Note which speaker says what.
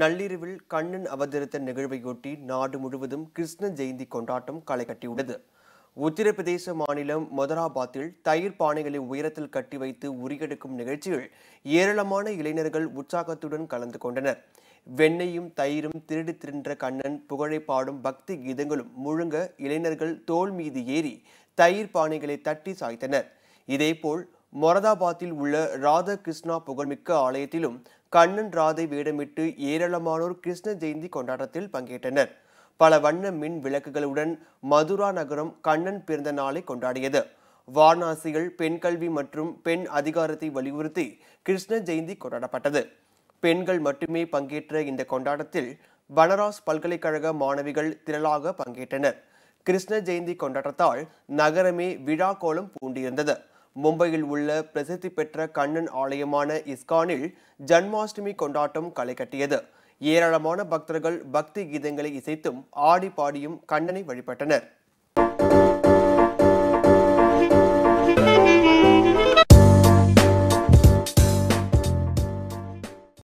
Speaker 1: நள்ளிரவில் கண்ணன் அவதரித்த நிகழ்வையொட்டி நாடு முழுவதும் கிருஷ்ண ஜெயந்தி கொண்டாட்டம் களை கட்டியுள்ளது உத்தரப்பிரதேச மாநிலம் மொதராபாத்தில் தயிர் பானைகளை உயரத்தில் கட்டி வைத்து உரியெடுக்கும் நிகழ்ச்சியில் ஏராளமான இளைஞர்கள் உற்சாகத்துடன் கலந்து கொண்டனர் வெண்ணையும் தயிரும் திருடி திரின்ற கண்ணன் புகழை பாடும் பக்தி கீதங்களும் முழுங்க இளைஞர்கள் தோல் மீது ஏறி தயிர் பானைகளை தட்டி சாய்த்தனர் இதேபோல் மொரதாபாத்தில் உள்ள ராதா கிருஷ்ணா புகழ்மிக்க ஆலயத்திலும் கண்ணன் ராதை வேடமிட்டு ஏராளமானோர் கிருஷ்ண ஜெயந்தி கொண்டாட்டத்தில் பங்கேற்றனர் பல வண்ண மின் விளக்குகளுடன் மதுரா நகரம் கண்ணன் பிறந்த நாளை கொண்டாடியது வாரணாசியில் பெண் கல்வி மற்றும் பெண் அதிகாரத்தை வலியுறுத்தி கிருஷ்ண ஜெயந்தி கொண்டாடப்பட்டது பெண்கள் மட்டுமே பங்கேற்ற இந்த கொண்டாட்டத்தில் பனராஸ் பல்கலைக்கழக மாணவிகள் திரளாக பங்கேற்றனர் கிருஷ்ண ஜெயந்தி கொண்டாட்டத்தால் நகரமே விழாக்கோலம் பூண்டியிருந்தது மும்பையில் உள்ள பிரசித்தி பெற்ற கண்ணன் ஆலயமான இஸ்கானில் ஜன்மாஷ்டமி கொண்டாட்டம் களைகட்டியது ஏராளமான பக்தர்கள் பக்தி கீதங்களை இசைத்தும் ஆடி பாடியும் கண்ணனை வழிபட்டனர்